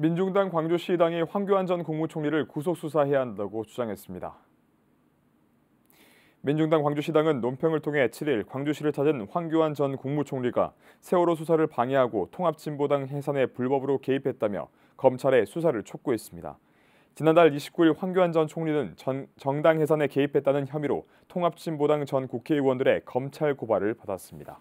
민중당 광주시당이 황교안 전 국무총리를 구속수사해야 한다고 주장했습니다. 민중당 광주시당은 논평을 통해 7일 광주시를 찾은 황교안 전 국무총리가 세월호 수사를 방해하고 통합진보당 해산에 불법으로 개입했다며 검찰에 수사를 촉구했습니다. 지난달 29일 황교안 전 총리는 전, 정당 해산에 개입했다는 혐의로 통합진보당 전 국회의원들의 검찰 고발을 받았습니다.